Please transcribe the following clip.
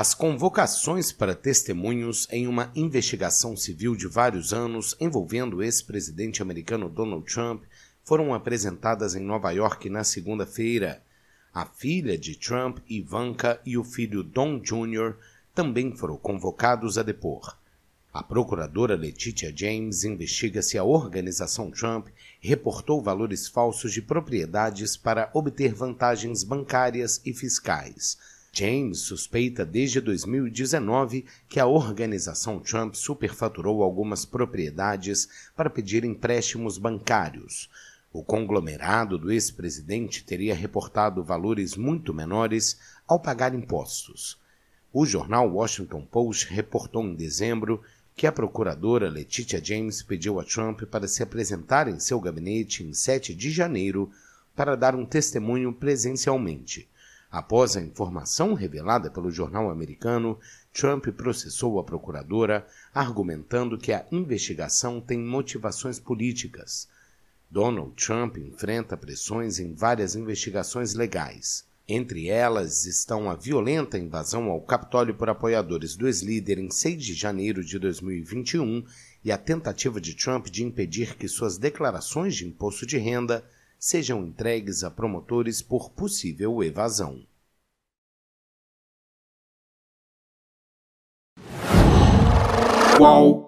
As convocações para testemunhos em uma investigação civil de vários anos envolvendo o ex-presidente americano Donald Trump foram apresentadas em Nova York na segunda-feira. A filha de Trump, Ivanka, e o filho Don Jr. também foram convocados a depor. A procuradora Letitia James investiga se a organização Trump reportou valores falsos de propriedades para obter vantagens bancárias e fiscais. James suspeita desde 2019 que a organização Trump superfaturou algumas propriedades para pedir empréstimos bancários. O conglomerado do ex-presidente teria reportado valores muito menores ao pagar impostos. O jornal Washington Post reportou em dezembro que a procuradora Letitia James pediu a Trump para se apresentar em seu gabinete em 7 de janeiro para dar um testemunho presencialmente. Após a informação revelada pelo jornal americano, Trump processou a procuradora, argumentando que a investigação tem motivações políticas. Donald Trump enfrenta pressões em várias investigações legais. Entre elas estão a violenta invasão ao Capitólio por apoiadores do ex-líder em 6 de janeiro de 2021 e a tentativa de Trump de impedir que suas declarações de imposto de renda sejam entregues a promotores por possível evasão. Qual?